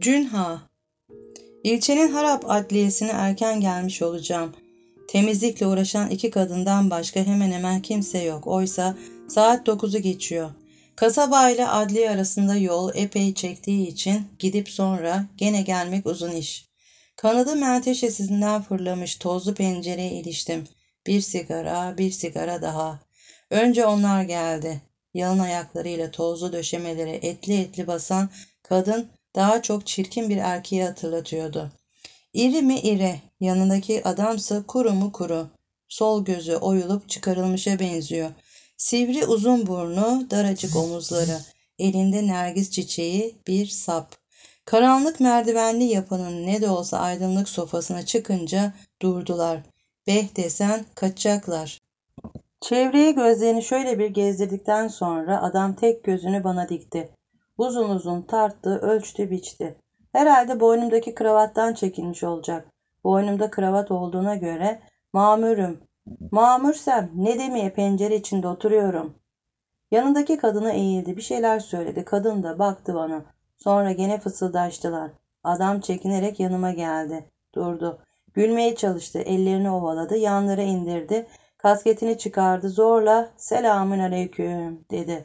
Cünha İlçenin Harap Adliyesi'ne erken gelmiş olacağım. Temizlikle uğraşan iki kadından başka hemen hemen kimse yok. Oysa saat dokuzu geçiyor. Kasaba ile adli arasında yol epey çektiği için gidip sonra gene gelmek uzun iş. Kanadı menteşesinden fırlamış tozlu pencereye iliştim. Bir sigara, bir sigara daha. Önce onlar geldi. Yalın ayaklarıyla tozlu döşemelere etli etli basan kadın daha çok çirkin bir erkeği hatırlatıyordu. İri mi iri, yanındaki adamsa kuru mu kuru. Sol gözü oyulup çıkarılmışa benziyor. Sivri uzun burnu, daracık omuzları, elinde nergis çiçeği, bir sap. Karanlık merdivenli yapının ne de olsa aydınlık sofasına çıkınca durdular. Beh desen kaçacaklar. Çevreye gözlerini şöyle bir gezdirdikten sonra adam tek gözünü bana dikti. Uzun uzun tarttı, ölçtü, biçti. Herhalde boynumdaki kravattan çekilmiş olacak. Boynumda kravat olduğuna göre mamürüm. Mamursem ne demeye pencere içinde oturuyorum. Yanındaki kadına eğildi. Bir şeyler söyledi. Kadın da baktı bana. Sonra gene fısıldaştılar. Adam çekinerek yanıma geldi. Durdu. Gülmeye çalıştı. Ellerini ovaladı. Yanlara indirdi. Kasketini çıkardı. Zorla selamün aleyküm dedi.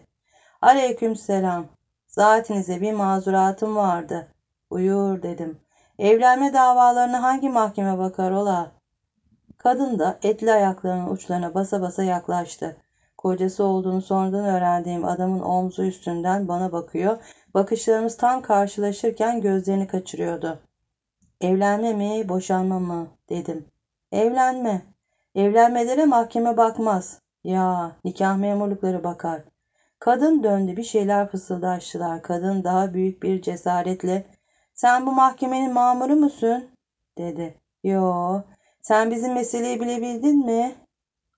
Aleyküm selam. Zatinize bir mazuratım vardı. Uyur dedim. Evlenme davalarını hangi mahkeme bakar ola? Kadın da etli ayaklarının uçlarına basa basa yaklaştı. Kocası olduğunu sonradan öğrendiğim adamın omzu üstünden bana bakıyor. Bakışlarımız tam karşılaşırken gözlerini kaçırıyordu. Evlenme mi, boşanma mı dedim. Evlenme. Evlenmelere mahkeme bakmaz. Ya nikah memurlukları bakar. Kadın döndü bir şeyler fısıldaştılar. Kadın daha büyük bir cesaretle sen bu mahkemenin mamuru musun? dedi. Yo sen bizim meseleyi bilebildin mi?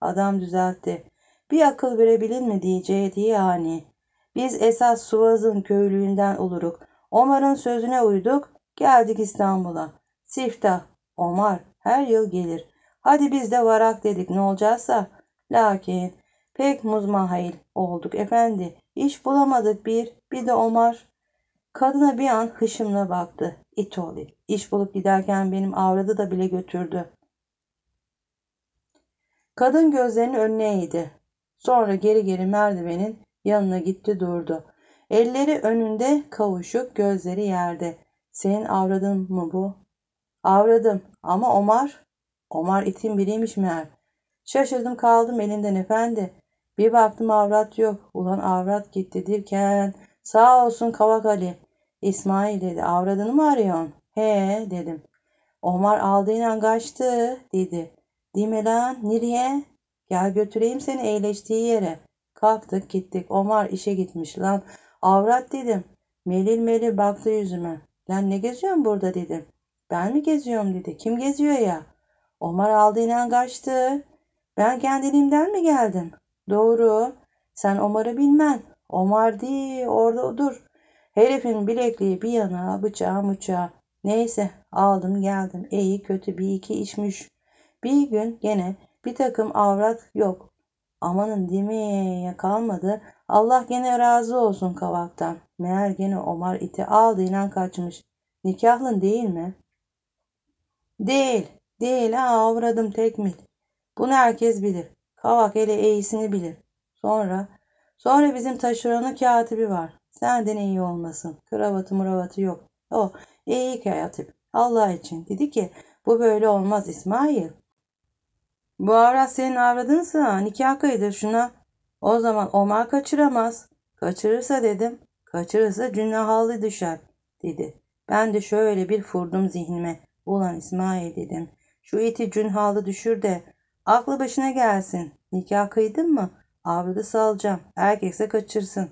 Adam düzeltti. Bir akıl verebilin mi diyeceği yani. Biz esas Suvaz'ın köylüğünden oluruk. Omar'ın sözüne uyduk. Geldik İstanbul'a. Siftah, Omar her yıl gelir. Hadi biz de varak dedik ne olacaksa. Lakin Pek muzmahil olduk efendi. İş bulamadık bir. Bir de Omar. Kadına bir an hışımla baktı. İtoli. İş bulup giderken benim avradı da bile götürdü. Kadın gözlerini önüne eğdi. Sonra geri geri merdivenin yanına gitti durdu. Elleri önünde kavuşuk gözleri yerde. Senin avradın mı bu? Avradım ama Omar. Omar itin biriymiş meğer. Şaşırdım kaldım elinden efendi. Bir baktım avrat yok. Ulan avrat gitti derken sağ olsun Kavak Ali. İsmail dedi avradını mı arıyorsun? He dedim. Omar aldığıyla kaçtı dedi. Dime lan nereye? Gel götüreyim seni eğleştiği yere. Kalktık gittik. Omar işe gitmiş lan. Avrat dedim. Melil melil baktı yüzüme. Lan ne geziyorsun burada dedim. Ben mi geziyorum dedi. Kim geziyor ya? Omar aldığıyla kaçtı. Ben kendiliğimden mi geldim? Doğru. Sen Omar'ı bilmen. Omar değil orada dur. Herifin bilekliği bir yana bıçağı bıçağı. Neyse aldım geldim. İyi kötü bir iki içmiş. Bir gün gene bir takım avrat yok. Amanın demeye kalmadı. Allah gene razı olsun kavaktan. Meğer gene Omar iti aldı inan kaçmış. Nikahlın değil mi? Değil. Değil ha avradım tekmil. Bunu herkes bilir. Kavak hele iyisini bilir. Sonra, sonra bizim taşıranı katibi var. Senden iyi olmasın. Kravatı muravatı yok. O iyi katip. Allah için. Dedi ki bu böyle olmaz İsmail. Bu avrat senin avradınsa nikah kaydır şuna. O zaman Omar kaçıramaz. Kaçırırsa dedim. Kaçırırsa günahlı düşer dedi. Ben de şöyle bir furdum zihnime. Ulan İsmail dedim. Şu iti cünhalı düşür de Aklı başına gelsin. Nikah kıydın mı? Avradı salacağım. Erkekse kaçırsın.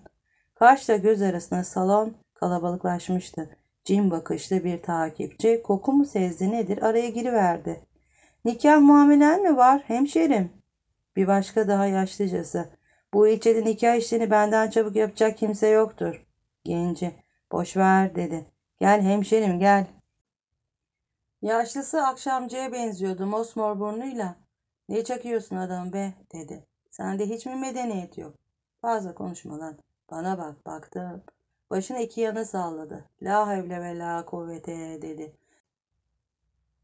Kaşla göz arasında salon kalabalıklaşmıştı. Cin bakışlı bir takipçi koku mu sezdi nedir araya giriverdi. Nikah muamelen mi var hemşerim? Bir başka daha yaşlıcası. Bu ilçede nikah işlerini benden çabuk yapacak kimse yoktur. Genci boşver dedi. Gel hemşerim gel. Yaşlısı akşamcıya benziyordu mosmor burnuyla. Ne çakıyorsun adam be dedi. Sende hiç mi medeniyet yok? Fazla konuşma lan. Bana bak baktım. Başını iki yana salladı. La havle ve la kuvvete dedi.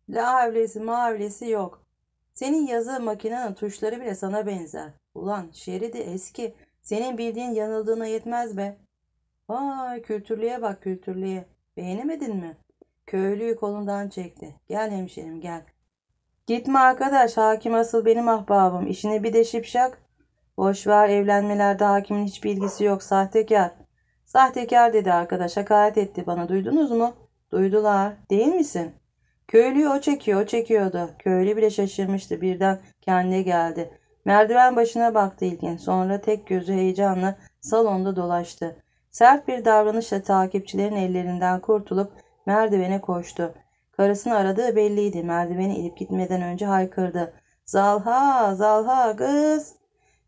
La havlesi mavlesi yok. Senin yazı makinenin tuşları bile sana benzer. Ulan şeridi eski. Senin bildiğin yanıldığına yetmez be. Vay kültürlüye bak kültürlüye. Beğenemedin mi? Köylüyü kolundan çekti. Gel hemşerim gel. Gitme arkadaş hakim asıl benim ahbabım. İşine bir de şipşak. Boşver evlenmelerde hakimin hiçbir ilgisi yok sahtekar. Sahtekar dedi arkadaş hakaret etti bana duydunuz mu? Duydular değil misin? Köylüyü o çekiyor o çekiyordu. Köylü bile şaşırmıştı birden kendine geldi. Merdiven başına baktı ilgin sonra tek gözü heyecanla salonda dolaştı. Sert bir davranışla takipçilerin ellerinden kurtulup merdivene koştu. Karısını aradığı belliydi. Merdiveni inip gitmeden önce haykırdı. Zalha, Zalha kız.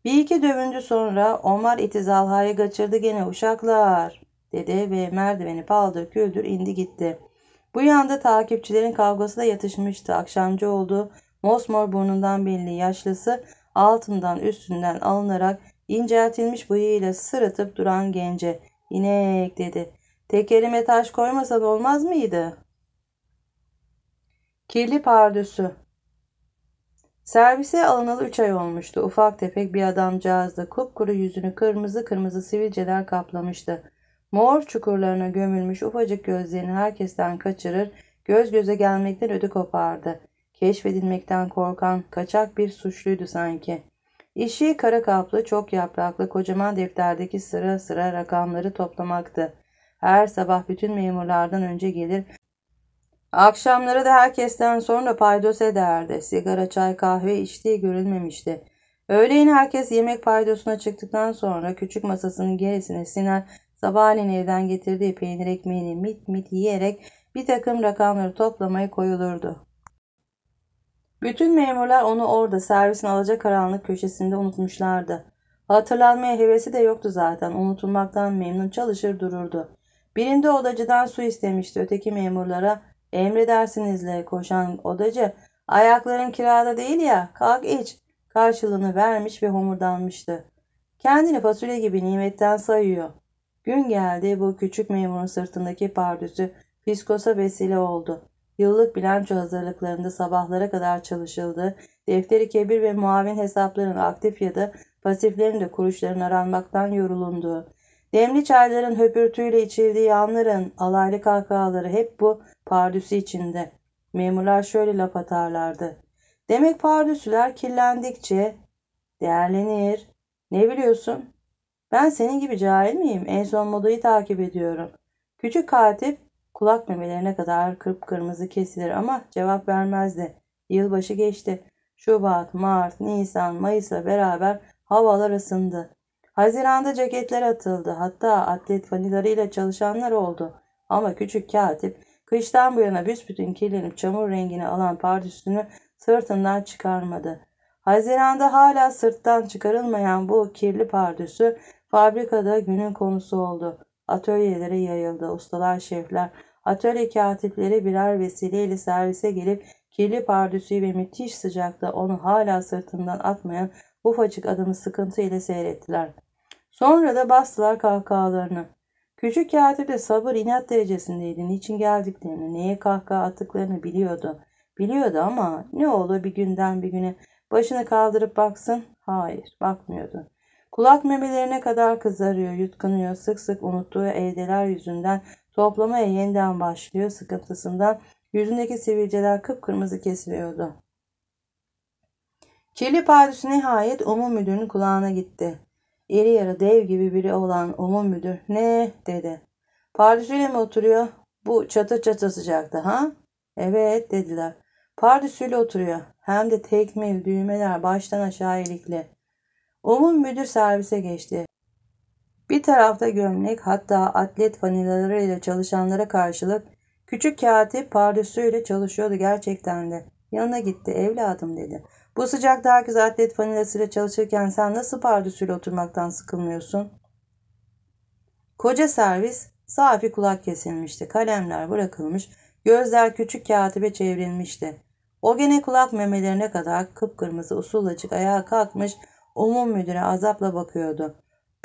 Bir iki dövündü sonra Omar iti Zalha'yı kaçırdı gene uşaklar dedi ve merdiveni paldır küldür indi gitti. Bu yanda takipçilerin kavgası da yatışmıştı. Akşamcı oldu. Mosmor burnundan belli yaşlısı altından üstünden alınarak inceltilmiş bıyığıyla sırıtıp duran gence. İnek dedi. Tekerime taş koymasan olmaz mıydı? Kirli pardösü. Servise alınalı üç ay olmuştu. Ufak tefek bir adamcağızdı. Kupkuru yüzünü kırmızı kırmızı sivilceler kaplamıştı. Mor çukurlarına gömülmüş ufacık gözlerini herkesten kaçırır, göz göze gelmekten ödü kopardı. Keşfedilmekten korkan kaçak bir suçluydu sanki. İşi kara kaplı, çok yapraklı, kocaman defterdeki sıra sıra rakamları toplamaktı. Her sabah bütün memurlardan önce gelir, Akşamları da herkesten sonra paydos ederdi. Sigara, çay, kahve içtiği görülmemişti. Öğleyin herkes yemek paydosuna çıktıktan sonra küçük masasının gerisine Sinan sabahleyin evden getirdiği peynir ekmeğini mit mit yiyerek bir takım rakamları toplamaya koyulurdu. Bütün memurlar onu orada servisin alacak karanlık köşesinde unutmuşlardı. Hatırlanmaya hevesi de yoktu zaten. Unutulmaktan memnun çalışır dururdu. Birinde odacıdan su istemişti. Öteki memurlara Emredersinizle koşan odacı ayakların kirada değil ya kalk iç karşılığını vermiş ve homurdanmıştı. Kendini fasulye gibi nimetten sayıyor. Gün geldi bu küçük memurun sırtındaki pardüsü fiskosa vesile oldu. Yıllık bilanço hazırlıklarında sabahlara kadar çalışıldı. Defteri kebir ve muavin hesapların aktif ya da pasiflerin de kuruşların aranmaktan yorulundu. Demli çayların höpürtüyle içildiği anların alaylı kahkahaları hep bu Pardüsü içinde. Memurlar şöyle laf atarlardı. Demek pardüsüler kirlendikçe değerlenir. Ne biliyorsun? Ben senin gibi cahil miyim? En son modayı takip ediyorum. Küçük katip kulak memelerine kadar kıpkırmızı kesilir ama cevap vermezdi. Yılbaşı geçti. Şubat, Mart, Nisan, Mayıs'la beraber havalar ısındı. Haziranda ceketler atıldı. Hatta atlet vanilarıyla çalışanlar oldu. Ama küçük katip Kıştan bu yana büsbütün kirlenip çamur rengini alan pardüsünü sırtından çıkarmadı. Haziranda hala sırttan çıkarılmayan bu kirli pardüsü fabrikada günün konusu oldu. Atölyelere yayıldı. Ustalar, şefler, atölye katipleri birer vesileyle servise gelip kirli pardüsü ve müthiş sıcakta onu hala sırtından atmayan ufacık adamı sıkıntı ile seyrettiler. Sonra da bastılar kahkahalarını. Küçük kağıtı da sabır inat derecesindeydi. Niçin geldiklerini, neye kahkaha attıklarını biliyordu. Biliyordu ama ne olur bir günden bir güne başını kaldırıp baksın. Hayır, bakmıyordu. Kulak memelerine kadar kızarıyor, yutkunuyor, sık sık unuttuğu evdeler yüzünden toplamaya yeniden başlıyor sıkıntısından. Yüzündeki sivilceler kıpkırmızı kesiliyordu. Kirli pardüsü nihayet umum müdürünün kulağına gitti. İri yarı dev gibi biri olan umum müdür ne dedi. Pardüsüyle mi oturuyor? Bu çatı çatı sıcakta ha? Evet dediler. Pardüsüyle oturuyor. Hem de tekmil düğmeler baştan aşağı ilikli. Umum müdür servise geçti. Bir tarafta gömlek hatta atlet vanilalarıyla çalışanlara karşılık küçük katip pardüsüyle çalışıyordu gerçekten de. Yanına gitti evladım dedi. Bu sıcakta herkes atlet vanilasıyla çalışırken sen nasıl pardüsüyle oturmaktan sıkılmıyorsun? Koca servis safi kulak kesilmişti. Kalemler bırakılmış, gözler küçük katibe çevrilmişti. O gene kulak memelerine kadar kıpkırmızı usulacık ayağa kalkmış umum müdüre azapla bakıyordu.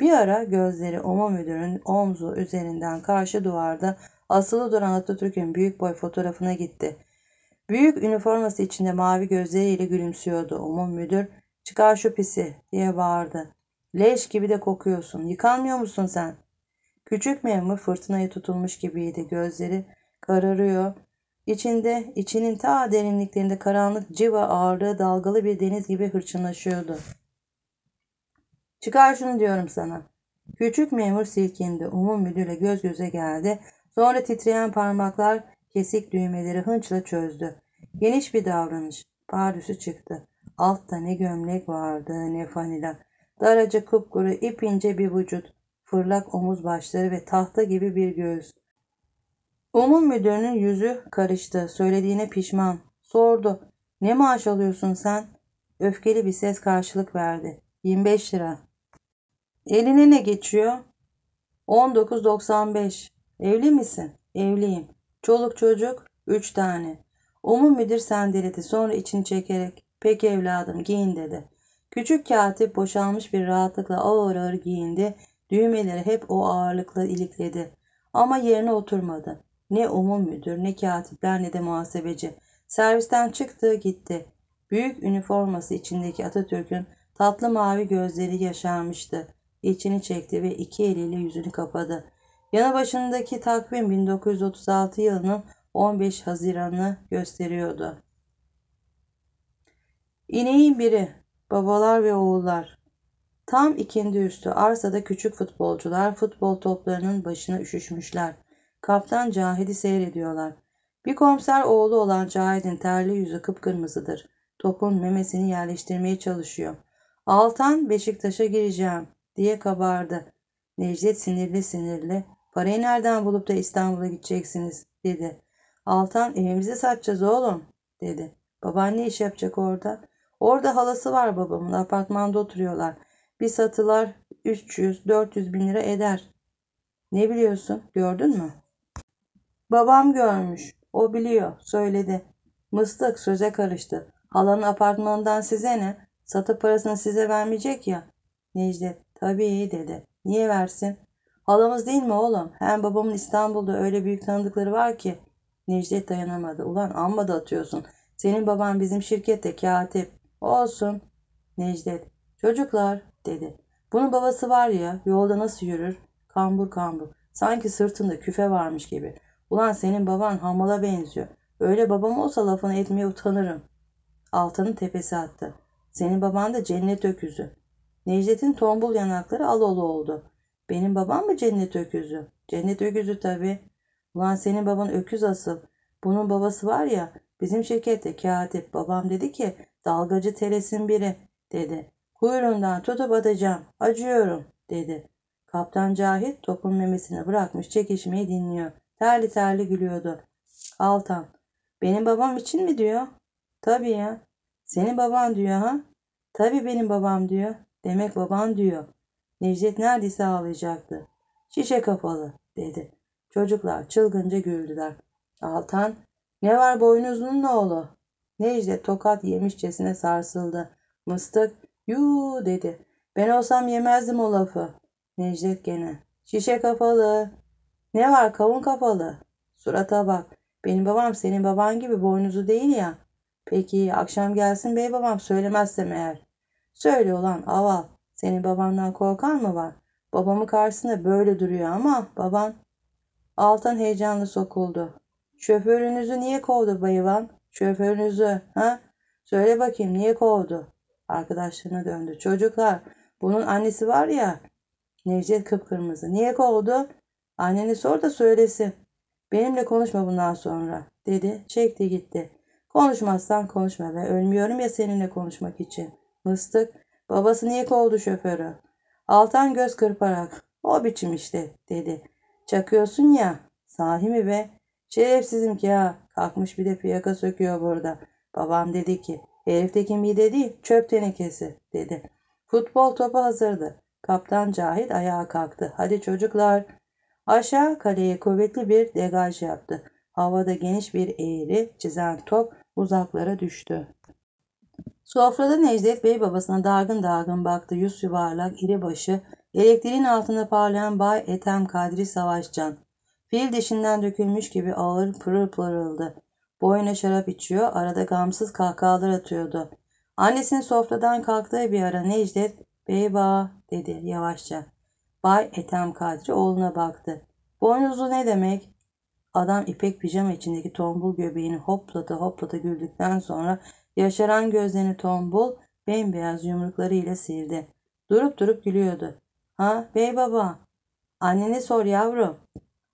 Bir ara gözleri umum müdürün omzu üzerinden karşı duvarda asılı duran Atatürk'ün büyük boy fotoğrafına gitti. Büyük üniforması içinde mavi gözleriyle gülümsüyordu. Umum müdür çıkar şu pisi diye bağırdı. Leş gibi de kokuyorsun. Yıkanmıyor musun sen? Küçük memur fırtınaya tutulmuş gibiydi. Gözleri kararıyor. İçinde, içinin ta derinliklerinde karanlık civa ağırlığı dalgalı bir deniz gibi hırçınlaşıyordu. Çıkar şunu diyorum sana. Küçük memur silkindi. Umum müdürle göz göze geldi. Sonra titreyen parmaklar kesik düğmeleri hınçla çözdü. Geniş bir davranış. Pardüsü çıktı. Altta ne gömlek vardı ne fanila. Daracı kupkuru ipince bir vücut. Fırlak omuz başları ve tahta gibi bir göğüs. Umum müdürünün yüzü karıştı. Söylediğine pişman. Sordu. Ne maaş alıyorsun sen? Öfkeli bir ses karşılık verdi. 25 lira. Eline ne geçiyor? 19.95. Evli misin? Evliyim. Çoluk çocuk üç tane. Umum müdür sendeledi sonra içini çekerek peki evladım giyin dedi. Küçük katip boşalmış bir rahatlıkla ağır ağır giyindi. Düğmeleri hep o ağırlıkla ilikledi. Ama yerine oturmadı. Ne umum müdür ne katipler ne de muhasebeci. Servisten çıktı gitti. Büyük üniforması içindeki Atatürk'ün tatlı mavi gözleri yaşarmıştı. İçini çekti ve iki eliyle yüzünü kapadı. Yanı başındaki takvim 1936 yılının 15 Haziran'ı gösteriyordu. İneğin biri, babalar ve oğullar. Tam ikindi üstü arsada küçük futbolcular futbol toplarının başına üşüşmüşler. Kaptan Cahid'i seyrediyorlar. Bir komiser oğlu olan Cahid'in terli yüzü kıpkırmızıdır. Topun memesini yerleştirmeye çalışıyor. Altan Beşiktaş'a gireceğim diye kabardı. Necdet sinirli sinirli Parayı nereden bulup da İstanbul'a gideceksiniz dedi. Altan evimizi satacağız oğlum dedi. Babaanne iş yapacak orada. Orada halası var babamın apartmanda oturuyorlar. Bir satılar 300-400 bin lira eder. Ne biliyorsun gördün mü? Babam görmüş. O biliyor söyledi. Mıstık söze karıştı. Halanın apartmandan size ne? Satıp parasını size vermeyecek ya. Necdet tabii dedi. Niye versin? Halamız değil mi oğlum? Hem babamın İstanbul'da öyle büyük tanıdıkları var ki. Necdet dayanamadı. Ulan amma da atıyorsun. Senin baban bizim şirkette katip. Olsun. Necdet. Çocuklar dedi. Bunun babası var ya yolda nasıl yürür? Kambur kambur. Sanki sırtında küfe varmış gibi. Ulan senin baban hamala benziyor. Öyle babam olsa lafını etmeye utanırım. Altanın tepesi attı. Senin baban da cennet öküzü. Necdet'in tombul yanakları alolu oldu. Benim babam mı cennet öküzü? Cennet öküzü tabi. Ulan senin baban öküz asıl. Bunun babası var ya bizim şirkette katip. Babam dedi ki dalgacı telesin biri dedi. Kuyruğundan tutup atacağım. Acıyorum dedi. Kaptan Cahit topun memesini bırakmış çekişmeyi dinliyor. Terli terli gülüyordu. Altan. Benim babam için mi diyor? Tabii ya. Senin baban diyor ha? Tabii benim babam diyor. Demek baban diyor. Necdet neredeyse ağlayacaktı. Şişe kapalı dedi. Çocuklar çılgınca güldüler. Altan ne var boynuzunun oğlu? Necdet tokat yemişçesine sarsıldı. Mıstık yuu dedi. Ben olsam yemezdim o lafı. Necdet gene. Şişe kapalı. Ne var kavun kapalı. Surata bak. Benim babam senin baban gibi boynuzu değil ya. Peki akşam gelsin bey babam söylemezsem eğer. Söyle olan aval. Senin babandan korkan mı var? Babamı karşısında böyle duruyor ama baban... Altan heyecanlı sokuldu. Şoförünüzü niye kovdu bayıvan? Şoförünüzü, ha? Söyle bakayım niye kovdu? Arkadaşlarına döndü. Çocuklar, bunun annesi var ya. Necdet kıpkırmızı. Niye kovdu? Anneni sor da söylesin. Benimle konuşma bundan sonra, dedi. Çekti gitti. Konuşmazsan konuşma ve ölmüyorum ya seninle konuşmak için. Mıstık, Babası niye kovdu şoförü? Altan göz kırparak o biçim işte dedi. Çakıyorsun ya sahi mi be? Şerefsizim ki ha kalkmış bir de fiyaka söküyor burada. Babam dedi ki herifteki mide değil çöp tenekesi dedi. Futbol topu hazırdı. Kaptan Cahit ayağa kalktı. Hadi çocuklar. Aşağı kaleye kuvvetli bir degaj yaptı. Havada geniş bir eğri çizen top uzaklara düştü. Sofrada Necdet Bey babasına dargın dargın baktı. Yüz yuvarlak, iri başı, elektriğin altında parlayan Bay Ethem Kadri Savaşcan. Fil dişinden dökülmüş gibi ağır pırıl pırıldı. Boyuna şarap içiyor, arada gamsız kahkahalar atıyordu. Annesinin sofradan kalktığı bir ara Necdet, Beyba dedi yavaşça. Bay Ethem Kadri oğluna baktı. Boynuzu ne demek? Adam ipek pijama içindeki tombul göbeğini hoplata hoplata güldükten sonra Yaşaran gözlerini tombul, bembeyaz yumrukları ile sildi. Durup durup gülüyordu. Ha bey baba. Anneni sor yavrum.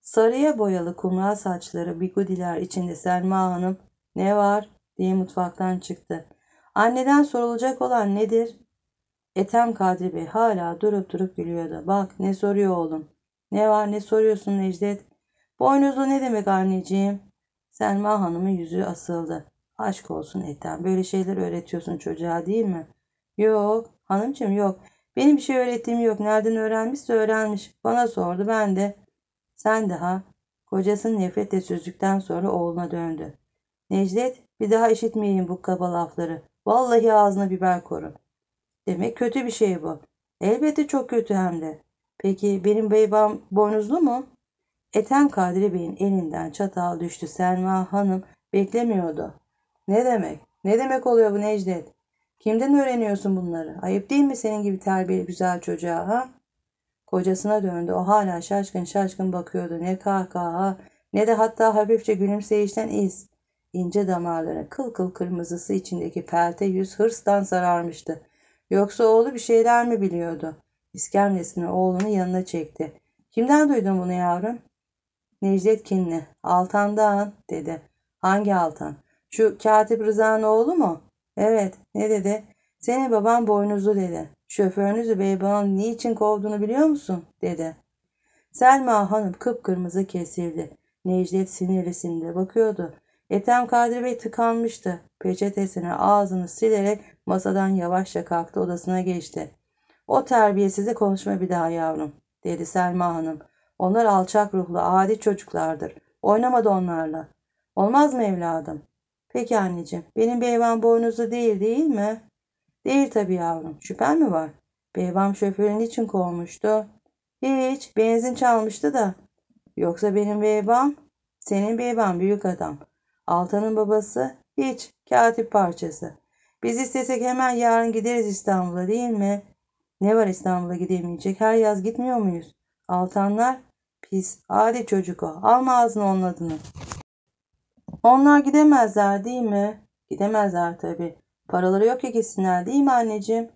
Sarıya boyalı kumral saçları bigudiler içinde Selma Hanım ne var diye mutfaktan çıktı. Anneden sorulacak olan nedir? Etem Kadri Bey hala durup durup gülüyordu. Bak ne soruyor oğlum. Ne var ne soruyorsun Necdet? Boynuzlu ne demek anneciğim? Selma Hanım'ın yüzü asıldı. Aşk olsun Ethem. Böyle şeyler öğretiyorsun çocuğa değil mi? Yok hanımcığım yok. Benim bir şey öğrettiğim yok. Nereden öğrenmişse öğrenmiş. Bana sordu ben de. Sen daha ha. Kocasını nefretle süzdükten sonra oğluna döndü. Necdet bir daha işitmeyeyim bu kaba lafları. Vallahi ağzına biber koru. Demek kötü bir şey bu. Elbette çok kötü hem de. Peki benim beybam boynuzlu mu? Eten Kadri Bey'in elinden çatal düştü. Selma Hanım beklemiyordu. Ne demek? Ne demek oluyor bu Necdet? Kimden öğreniyorsun bunları? Ayıp değil mi senin gibi terbiyeli güzel çocuğa ha? Kocasına döndü. O hala şaşkın şaşkın bakıyordu. Ne kahkaha ne de hatta hafifçe gülümseyişten iz. İnce damarları kıl kıl kırmızısı içindeki pelte yüz hırstan sararmıştı. Yoksa oğlu bir şeyler mi biliyordu? İskemlesini oğlunu yanına çekti. Kimden duydun bunu yavrum? Necdet Kinli. Altan'dan dedi. Hangi Altan? Şu Katip Rıza'nın oğlu mu? Evet. Ne dedi? Senin baban boynuzlu dedi. Şoförünüzü beybanın niçin kovduğunu biliyor musun? dedi. Selma Hanım kıpkırmızı kesildi. Necdet sinirli sinirli bakıyordu. Ethem Kadir Bey tıkanmıştı. Peçetesini ağzını silerek masadan yavaşça kalktı odasına geçti. O terbiyesizle konuşma bir daha yavrum dedi Selma Hanım. Onlar alçak ruhlu adi çocuklardır. Oynamadı onlarla. Olmaz mı evladım? Peki anneciğim. Benim beyvan boynuzlu değil değil mi? Değil tabii yavrum. Şüphen mi var? Beyvam şoförün için kovmuştu? Hiç. Benzin çalmıştı da. Yoksa benim beyvam? Senin beyvan büyük adam. Altan'ın babası? Hiç. Katip parçası. Biz istesek hemen yarın gideriz İstanbul'a değil mi? Ne var İstanbul'a gidemeyecek? Her yaz gitmiyor muyuz? Altanlar? Pis. Adi çocuk o. Alma ağzını onun adını. Onlar gidemezler değil mi? Gidemezler tabii. Paraları yok ki gitsinler değil mi anneciğim?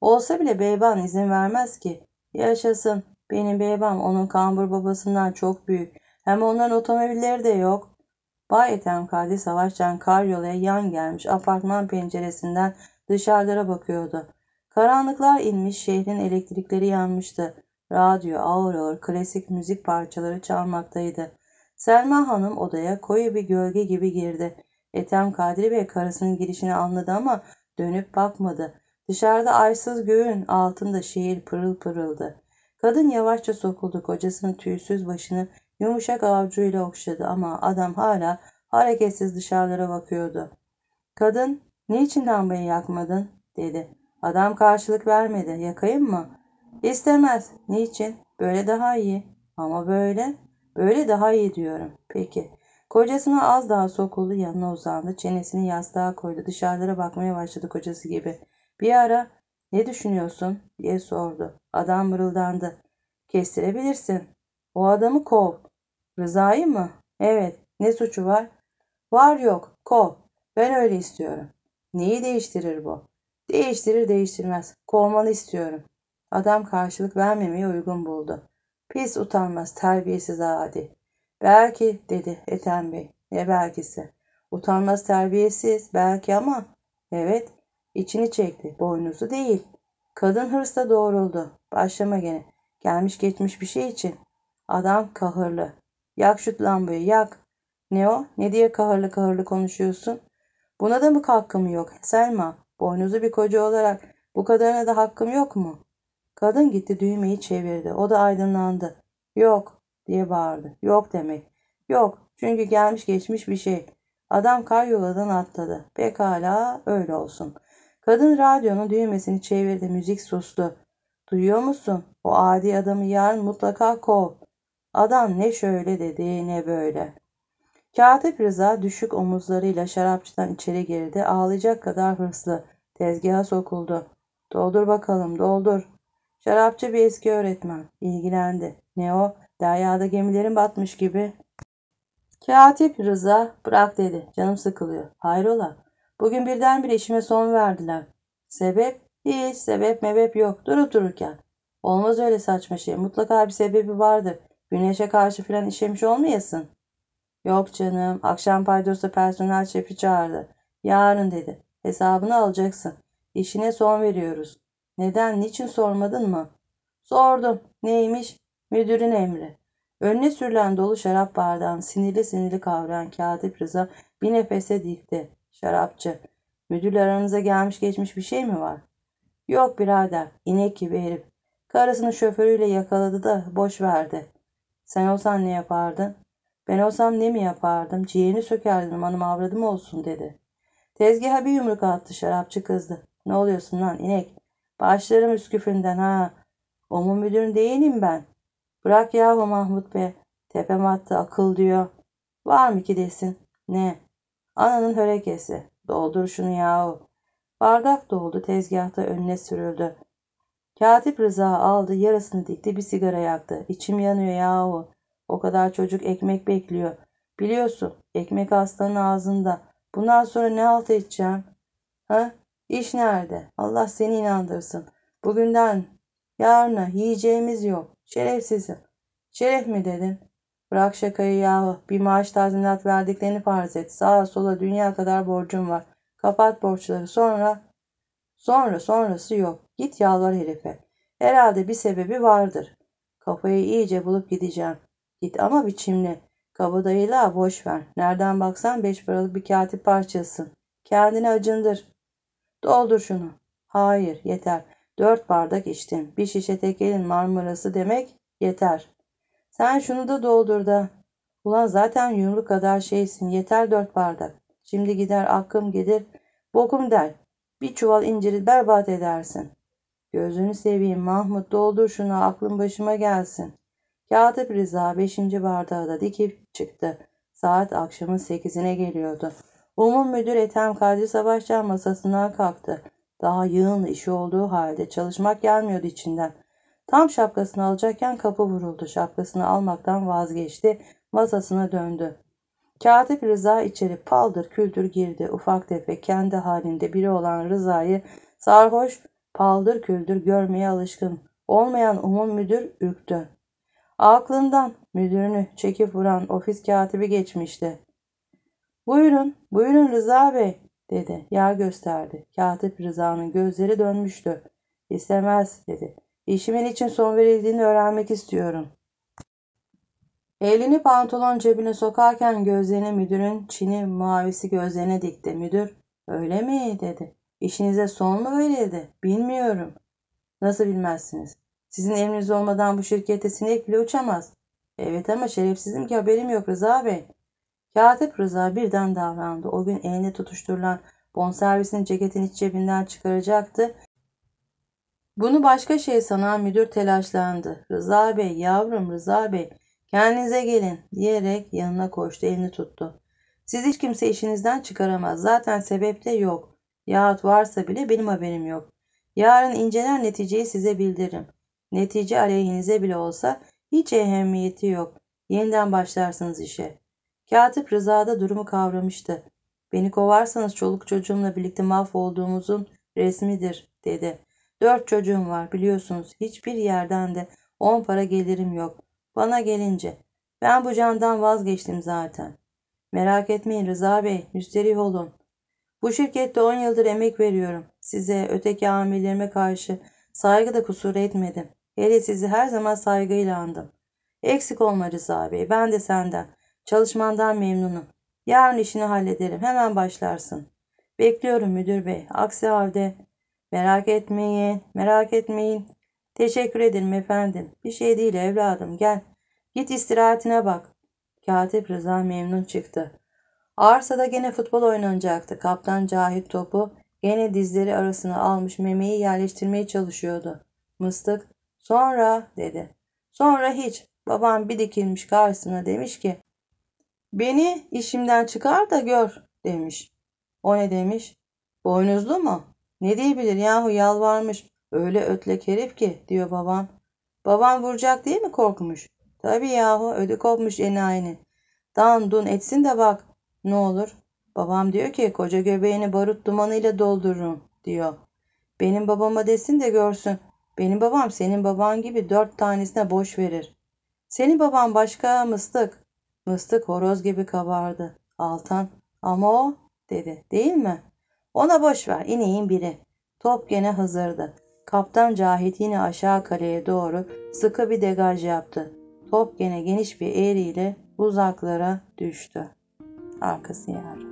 Olsa bile beyban izin vermez ki. Yaşasın. Benim beybam onun kambur babasından çok büyük. Hem onların otomobilleri de yok. Bay Ethem Kadri kar karyolaya yan gelmiş apartman penceresinden dışarılara bakıyordu. Karanlıklar inmiş şehrin elektrikleri yanmıştı. Radyo ağır ağır klasik müzik parçaları çalmaktaydı. Selma Hanım odaya koyu bir gölge gibi girdi. Ethem Kadri Bey karısının girişini anladı ama dönüp bakmadı. Dışarıda arsız göğün altında şehir pırıl pırıldı. Kadın yavaşça sokuldu kocasının tüysüz başını yumuşak avcuyla okşadı ama adam hala hareketsiz dışarılara bakıyordu. Kadın niçin lambayı yakmadın dedi. Adam karşılık vermedi yakayım mı? İstemez. Niçin? Böyle daha iyi. Ama böyle. Böyle daha iyi diyorum. Peki. Kocasına az daha sokuldu yanına uzandı. Çenesini yastığa koydu. Dışarılara bakmaya başladı kocası gibi. Bir ara ne düşünüyorsun diye sordu. Adam mırıldandı. Kestirebilirsin. O adamı kov. Rıza'yı mı? Evet. Ne suçu var? Var yok. Kov. Ben öyle istiyorum. Neyi değiştirir bu? Değiştirir değiştirmez. Kovmanı istiyorum. Adam karşılık vermemeyi uygun buldu. Pis utanmaz terbiyesiz adi. Belki dedi Ethem Bey. Ne belkisi? Utanmaz terbiyesiz belki ama. Evet içini çekti boynuzu değil. Kadın hırsla doğruldu. Başlama gene. Gelmiş geçmiş bir şey için. Adam kahırlı. Yak şu lambayı yak. Ne o? Ne diye kahırlı kahırlı konuşuyorsun? Buna da mı hakkım yok Selma? Boynuzu bir koca olarak bu kadarına da hakkım yok mu? Kadın gitti düğmeyi çevirdi. O da aydınlandı. Yok diye bağırdı. Yok demek. Yok çünkü gelmiş geçmiş bir şey. Adam karyoladan atladı. Pekala öyle olsun. Kadın radyonun düğmesini çevirdi. Müzik sustu. Duyuyor musun? O adi adamı yarın mutlaka kov. Adam ne şöyle dedi ne böyle. Katip Rıza düşük omuzlarıyla şarapçıdan içeri girdi. Ağlayacak kadar hırslı. Tezgaha sokuldu. Doldur bakalım doldur. Şarapçı bir eski öğretmen. ilgilendi. Ne o? Deryada gemilerin batmış gibi. Katip Rıza bırak dedi. Canım sıkılıyor. Hayrola? Bugün birdenbire işime son verdiler. Sebep? Hiç sebep mebep yok. Durup dururken. Olmaz öyle saçma şey. Mutlaka bir sebebi vardır. Güneşe karşı filan işemiş olmayasın. Yok canım. Akşam paydosta personel şefi çağırdı. Yarın dedi. Hesabını alacaksın. İşine son veriyoruz. Neden, niçin sormadın mı? Sordum. Neymiş? Müdürün emri. Önüne sürülen dolu şarap bardağın sinirli sinirli kavrayan Katip Rıza bir nefese dikti. Şarapçı. Müdürle aranıza gelmiş geçmiş bir şey mi var? Yok birader. İnek gibi herif. Karısını şoförüyle yakaladı da boş verdi. Sen olsan ne yapardın? Ben olsam ne mi yapardım? Ciğerini sökerdim hanım avradım olsun dedi. Tezgaha bir yumruk attı şarapçı kızdı. Ne oluyorsun lan inek? Başlarım üsküfünden ha. O mu müdür değilim ben. Bırak yahu Mahmut be. Tepem attı akıl diyor. Var mı ki desin? Ne? Ananın hörekesi. Doldur şunu yahu. Bardak doldu tezgahta önüne sürüldü. Katip Rıza aldı yarısını dikti bir sigara yaktı. İçim yanıyor yahu. O kadar çocuk ekmek bekliyor. Biliyorsun ekmek hastanın ağzında. Bundan sonra ne halt edeceğim? Ha? İş nerede? Allah seni inandırsın. Bugünden yarına yiyeceğimiz yok. Şerefsizim. Şeref mi dedin? Bırak şakayı yahu. Bir maaş tazminat verdiklerini farz et. Sağa sola dünya kadar borcum var. Kapat borçları sonra. Sonra sonrası yok. Git yalvar herife. Herhalde bir sebebi vardır. Kafayı iyice bulup gideceğim. Git ama biçimli. Kabadayılığa boş ver. Nereden baksan beş paralık bir katip parçasın. Kendini acındır. Doldur şunu. Hayır yeter. Dört bardak içtim. Bir şişe tekelin marmarası demek yeter. Sen şunu da doldur da. Ulan zaten yumruk kadar şeysin. Yeter dört bardak. Şimdi gider aklım gelir. Bokum der. Bir çuval inciri berbat edersin. Gözünü seveyim Mahmut doldur şunu aklım başıma gelsin. Katip Rıza beşinci bardağı da dikip çıktı. Saat akşamın sekizine geliyordu. Umum Müdür Ethem Kadri savaşçan masasından kalktı. Daha yığın işi olduğu halde çalışmak gelmiyordu içinden. Tam şapkasını alacakken kapı vuruldu. Şapkasını almaktan vazgeçti. Masasına döndü. Katip Rıza içeri paldır küldür girdi. Ufak tefek kendi halinde biri olan Rıza'yı sarhoş paldır küldür görmeye alışkın. Olmayan umum müdür ürktü. Aklından müdürünü çekip vuran ofis katibi geçmişti. Buyurun, buyurun Rıza Bey dedi. Yer gösterdi. Katip Rıza'nın gözleri dönmüştü. İstemez dedi. İşimin için son verildiğini öğrenmek istiyorum. Elini pantolon cebine sokarken gözlerini müdürün çini mavisi gözlerine dikti. Müdür öyle mi dedi. İşinize son mu verildi? Bilmiyorum. Nasıl bilmezsiniz? Sizin emriniz olmadan bu şirkete sinek bile uçamaz. Evet ama şerefsizim ki haberim yok Rıza Bey. Kazip Rıza birden davrandı. O gün eline tutuşturulan bonservisini ceketin iç cebinden çıkaracaktı. Bunu başka şey sanan müdür telaşlandı. Rıza Bey, yavrum Rıza Bey, kendinize gelin diyerek yanına koştu, elini tuttu. Siz hiç kimse işinizden çıkaramaz. Zaten sebep de yok. Yahut varsa bile benim haberim yok. Yarın incelen neticeyi size bildiririm. Netice aleyhinize bile olsa hiç ehemmiyeti yok. Yeniden başlarsınız işe. Katip Rıza'da durumu kavramıştı. Beni kovarsanız çoluk çocuğumla birlikte mahvolduğumuzun resmidir dedi. Dört çocuğum var biliyorsunuz hiçbir yerden de on para gelirim yok. Bana gelince ben bu candan vazgeçtim zaten. Merak etmeyin Rıza Bey müsterih olun. Bu şirkette on yıldır emek veriyorum. Size öteki amirlerime karşı saygıda kusur etmedim. Hele sizi her zaman saygıyla andım. Eksik olma Rıza Bey ben de senden. Çalışmandan memnunum. Yarın işini hallederim. Hemen başlarsın. Bekliyorum müdür bey. Aksi halde merak etmeyin, merak etmeyin. Teşekkür ederim efendim. Bir şey değil evladım gel. Git istirahatine bak. Katip Rıza memnun çıktı. Arsada gene futbol oynanacaktı. Kaptan Cahit topu gene dizleri arasına almış memeyi yerleştirmeye çalışıyordu. Mıstık sonra dedi. Sonra hiç babam bir dikilmiş karşısına demiş ki Beni işimden çıkar da gör demiş. O ne demiş? Boynuzlu mu? Ne diyebilir yahu yalvarmış. Öyle ötlek herif ki diyor babam. Baban vuracak değil mi korkmuş? Tabii yahu ödü kopmuş enayini. Dan dun etsin de bak ne olur. Babam diyor ki koca göbeğini barut dumanıyla doldururum diyor. Benim babama desin de görsün. Benim babam senin baban gibi dört tanesine boş verir. Senin baban başka mıstık. Mıstık horoz gibi kabardı. Altan ama o dedi değil mi? Ona boş ver ineğin biri. Top gene hazırdı. Kaptan Cahit yine aşağı kaleye doğru sıkı bir degaj yaptı. Top gene geniş bir eğriyle uzaklara düştü. Arkası yer.